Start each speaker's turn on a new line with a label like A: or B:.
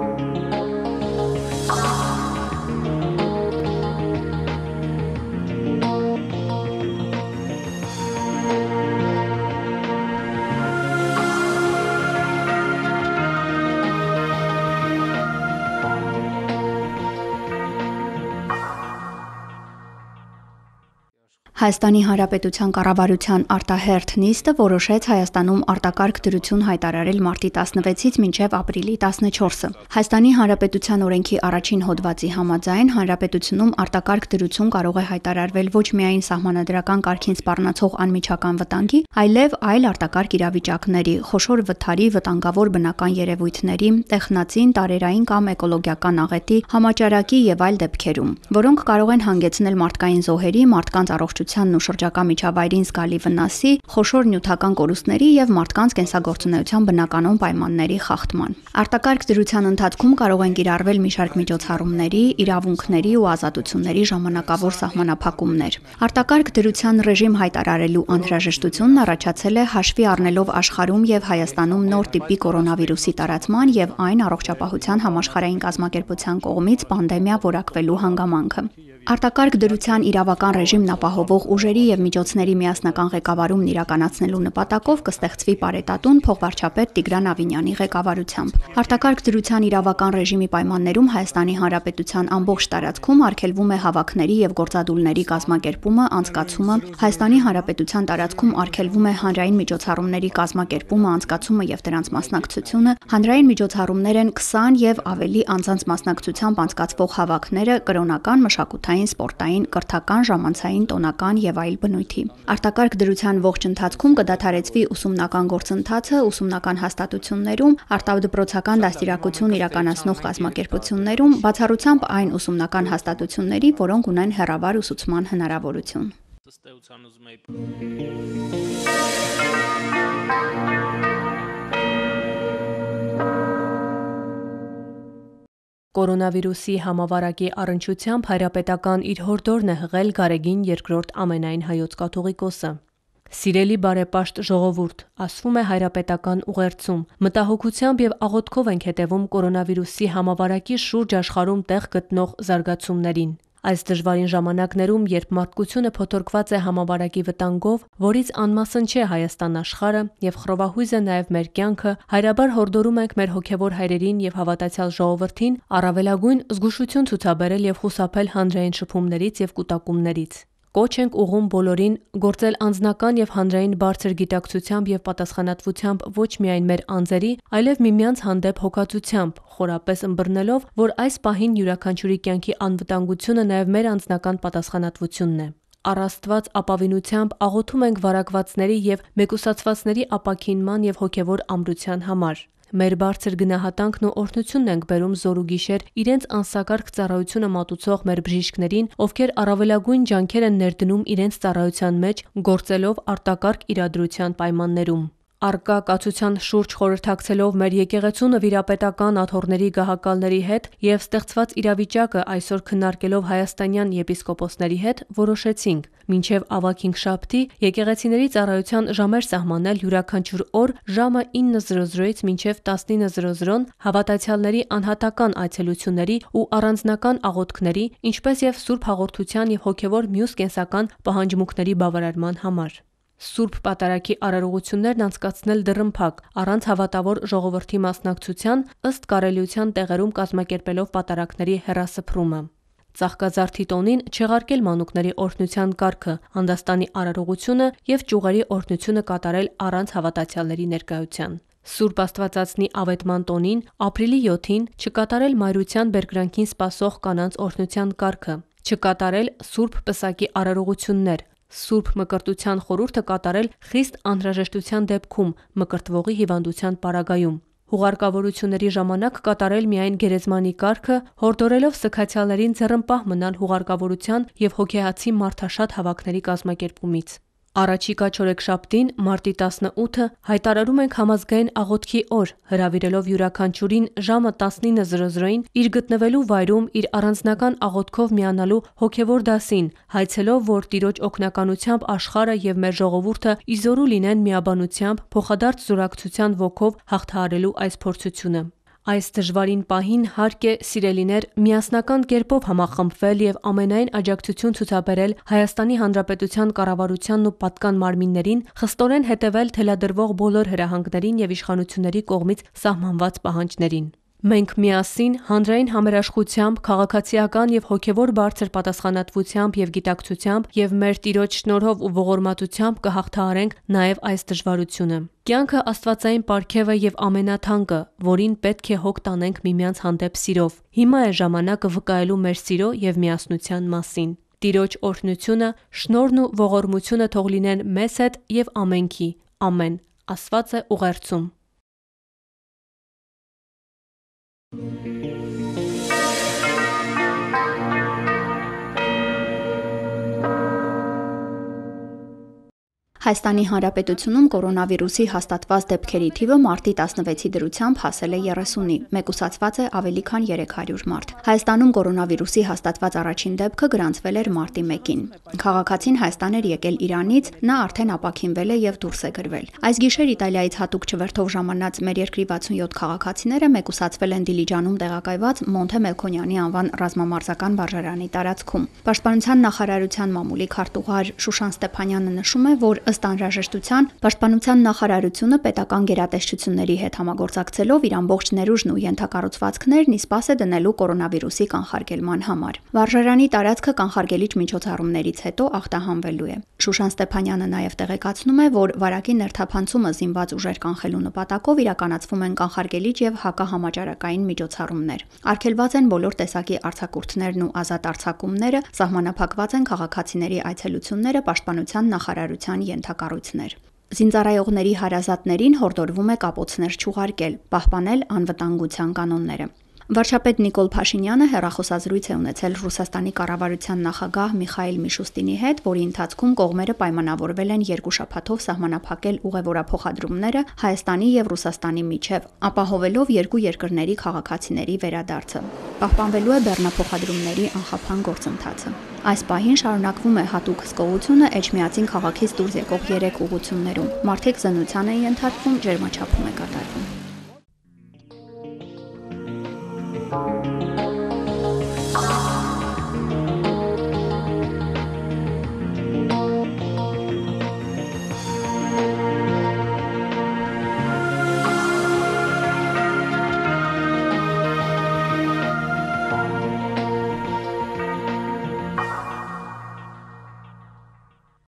A: Thank you.
B: Հայաստանի Հանրապետության կառավարության արտահերթ նիստը որոշեց Հայաստանում արտակարգ դրություն հայտարարել մարտի 16-ից մինչև ապրիլի 14-ը։ Հայաստանի Հանրապետության օրենքի առաջին հոդվածի համաձայն Հանրապետությունում արտակարգ դրություն կարող է հայտարարվել ոչ միայն սահմանադրական կարգին սպառնացող անմիջական վտանգի, այլև այլ արտակարգ իրավիճակների, խոշոր վթարի, վտանգավոր բնական երևույթների, տեխնացին, տարերային կամ էկոլոգիական աղետի, համաճարակի եւ այլ դեպքերում, որոնք կարող են հանգեցնել մարդկային զոհերի, մարդկանց առողջության բնակչությանն ու շրջակա միջավայրին զգալի վնասի, խոշոր նյութական կորուստների եւ մարդկանց կենսագործունեության բնականոն պայմանների խախտման։ Արտակարգ դրության ընթացքում կարող են կիրառվել մի շարք միջոցառումների, իրավունքների ու ազատությունների ժամանակավոր սահմանափակումներ։ Արտակարգ դրության ռեժիմ հայտարարելու անհրաժեշտությունն առաջացել է հաշվի առնելով աշխարհում եւ Հայաստանում նոր տիպի կորոնավիրուսի տարածման եւ այն առողջապահության համաշխարհային կազմակերպության կողմից պանդեմիա որակվելու հանգամանքը։ Արտակարգ դրության իրավական ռեժիմն ապահովող ուժերի եւ միջոցների միասնական ղեկավարումն իրականացնելու նպատակով կստեղծվի Պարետատուն փողվարչապետ Տիգրան Ավինյանի ղեկավարությամբ։ Արտակարգ դրության իրավական ռեժիմի պայմաններում Հայաստանի Հանրապետության ամբողջ տարածքում արգելվում է հավաքների եւ գործադուլների կազմակերպումը, անցկացումը, Հայաստանի Հանրապետության տարածքում արգելվում է հանրային միջոցառումների կազմակերպումը, անցկացումը եւ դրանց մասնակցությունը։ Հանրային միջոցառումներ են 20 եւ ավելի անձանց մասնակցությամբ անցկացվող հավաքները, կրոնական, մշակութային մշակութային, սպորտային, կրթական, ժամանցային, տոնական եւ այլ բնույթի։ Արտակարգ դրության ողջ ընթացքում կդադարեցվի ուսումնական գործընթացը ուսումնական հաստատություններում, արտադրոցական դաստիարակություն իրականացնող կազմակերպություններում, բացառությամբ այն ուսումնական հաստատությունների, որոնք ունեն հեռավար ուսուցման հնարավորություն։ Ըստ
A: էության ուզում եի Կորոնավիրուսի համավարակի առնչությամբ հայրապետական իր հորդորն է հղել Գարեգին II ամենայն հայոց կաթողիկոսը։ Սիրելի բարեպաշտ ժողովուրդ, ասվում է հայրապետական ուղերձում, մտահոգությամբ եւ աղոթքով ենք հետևում կորոնավիրուսի համավարակի շուրջ աշխարհում տեղ գտնող զարգացումներին։ Այս դժվարին ժամանակներում, երբ մարդկությունը փոթորկված է համավարակի վտանգով, որից անմասն չէ Հայաստան աշխարը եւ խրովահույզ է նաեւ մեր կյանքը, հայրաբար հորդորում ենք մեր հոգեվոր հայրերին եւ հավատացյալ ժողովրդին առավելագույն զգուշություն ցուցաբերել եւ խուսափել հանրային շփումներից եւ կուտակումներից։ Կոչ ենք ուղում բոլորին գործել անձնական եւ հանրային բարձր գիտակցությամբ եւ պատասխանատվությամբ ոչ միայն մեր անձերի, այլև միմյանց հանդեպ հոգածությամբ, խորապես ըմբռնելով, որ այս պահին յուրաքանչյուրի կյանքի անվտանգությունը նաեւ մեր անձնական պատասխանատվությունն է։ Առ Աստված ապավինությամբ աղոթում ենք վարակվածների եւ մեկուսացվածների ապաքինման եւ հոգեվոր ամրության համար։ Մեր բարձր գնահատանքն ու օրհնությունն ենք բերում զոր ու գիշեր իրենց անսակարգ ծառայությունը մատուցող մեր բժիշկներին, ովքեր առավելագույն ջանքեր են ներդնում իրենց ծառայության մեջ՝ գործելով արտակարգ իրադրության պայմաններում։ Արկա կացության շուրջ խորհրդակցելով մեր եկեղեցու վիրապետական աթոռների գահակալների հետ եւ ստեղծված իրավիճակը այսօր քննարկելով հայաստանյան եպիսկոպոսների հետ որոշեցինք մինչև ավագ 5 շաբթի եկեղեցիների ծառայության ժամեր սահմանել յուրաքանչյուր օր ժամը 9:00-ից մինչև 19:00-ն հավատացյալների անհատական այցելությունների ու առանձնական աղոթքների, ինչպես եւ Սուրբ հաղորդության եւ հոգեվոր մյուս կենսական պահանջմունքների բավարարման համար։ Սուրբ պատարակի արարողություններն անցկացնել դռնփակ, առանց հավատավոր ժողովրդի մասնակցության, ըստ կարելիության տեղերում կազմակերպելով պատարակների հերասփռումը։ Ծաղկազարդի տոնին չեղարկել մանուկների օրհնության կարգը, հանդաստանի արարողությունը եւ ճյուղերի օրհնությունը կատարել առանց հավատացյալների ներկայության։ Սուրբ Աստվածածնի ավետման տոնին ապրիլի 7-ին չկատարել մայրության բերկրանքին սпасող կանանց օրհնության կարգը, չկատարել Սուրբ Պսակի արարողություններ, Սուրբ Մկրտության խորհուրդը կատարել խիստ անհրաժեշտության դեպքում մկրտվողի հիվանդության պարագայում։ Հուղարկավորությունների ժամանակ կատարել միայն գերեզմանի կարգը, հորդորելով սգացյալներին ձեռնպահ մնալ հուղարկավորության եւ հոգեհացի մարդաշատ հավաքների կազմակերպումից։ Առաջիկա չորեքշաբթին, մարտի 18-ը հայտարարում ենք համազգային աղոթքի օր, հրավիրելով յուրաքանչյուրին ժամը 19:00-ին իր գտնվելու վայրում իր առանձնական աղոթքով միանալու հոգևոր դասին, հայցելով, որ Տիրոջ օգնականությամբ աշխարհը եւ մեր ժողովուրդը իզորու լինեն միաբանությամբ, փոխադարձ զորակցության ոգով հաղթահարելու այս փորձությունը։ Այս դժվարին պահին հարկ է սիրելիներ միասնական կերպով համախմբվել եւ ամենայն աջակցություն ցուցաբերել Հայաստանի Հանրապետության կառավարությանն ու պատկան մարմիններին, խստորեն հետևել թելադրվող բոլոր հրահանգներին եւ իշխանությունների կողմից սահմանված պահանջներին։ Մենք միասին հանրային համերաշխությամբ, քաղաքացիական եւ հոգեվոր բարձր պատասխանատվությամբ եւ գիտակցությամբ եւ մեր Տիրոջ շնորհով ու ողորմատությամբ կհաղթահարենք նաեւ այս դժվարությունը։ Կյանքը Աստվածային պարգևը եւ ամենաթանկը, որին պետք է հոգ տանենք միմյանց հանդեպ սիրով։ Հիմա է ժամանակը վկայելու մեր սիրո եւ միասնության մասին։ Տիրոջ օրհնությունը, շնորհն ու ողորմությունը թող լինեն մեզ հետ եւ ամենքի։ Ամեն։ Աստված է ուղերձում։ Mm-hmm.
B: Հայաստանի Հանրապետությունում կորոնավիրուսի հաստատված դեպքերի թիվը մարտի 16-ի դրությամբ հասել է 30-ի, մեկուսացված է ավելի քան 300 մարդ։ Հայաստանում կորոնավիրուսի հաստատված առաջին դեպքը գրանցվել էր մարտի 1-ին։ Քաղաքացին Հայաստան էր եկել Իրանից, նա արդեն ապակինվել է եւ դուրս է գրվել։ Այս գիշեր Իտալիայից հատուկ չվերթով ժամանած մեր երկրի 67 քաղաքացիները մեկուսացվել են Դիլիջանում տեղակայված Մոնթե Մելքոնյանի անվան ռազմամարզական վարժարանի տարածքում։ Պաշտպանության նախարարության մամուլի քարտուղար Շուշան Ստեփանյանը նշում է, որ Ըստ անհրաժեշտության Պաշտպանության նախարարությունը պետական գերատեսչությունների հետ համագործակցելով իր ամբողջ ներուժն ու ենթակառուցվածքներն իսպաս է դնելու կորոնավիրուսի կանխարգելման համար։ Վարժարանի տարածքը կանխարգելիչ միջոցառումներից հետո ախտահանվելու է։ Շուշան Ստեփանյանը նաև տեղեկացնում է, որ վարակի ներթափանցումը զինված ուժեր կանխելու նպատակով իրականացվում են կանխարգելիչ եւ հակահամաճարակային միջոցառումներ։ Արգելված են բոլոր տեսակի արցակուրտներն ու ազատ արձակումները, սահմանափակված են քաղաքացիների այցելությունները պաշտպանության նախարարության են ենթակառույցներ։ Զինծառայողների հարազատներին հորդորվում է կապոցներ չուղարկել, պահպանել անվտանգության կանոնները։ Վարչապետ Նիկոլ Փաշինյանը հերախոսազրույց է ունեցել Ռուսաստանի կառավարության նախագահ Միխայել Միշուստինի հետ, որի ընթացքում կողմերը պայմանավորվել են երկու շաբաթով սահմանափակել ուղևորափոխադրումները Հայաստանի եւ Ռուսաստանի միջև, ապահովելով երկու երկրների քաղաքացիների վերադարձը։ Պահպանվելու է բեռնափոխադրումների անխափան գործընթացը։ Այս պահին շարունակվում է հատուկ հսկողությունը Էջմիածին քաղաքից դուրս եկող երեք ուղություններում։ Մարդիկ զնության են ենթարկվում, ջերմաչափում է կատարվում։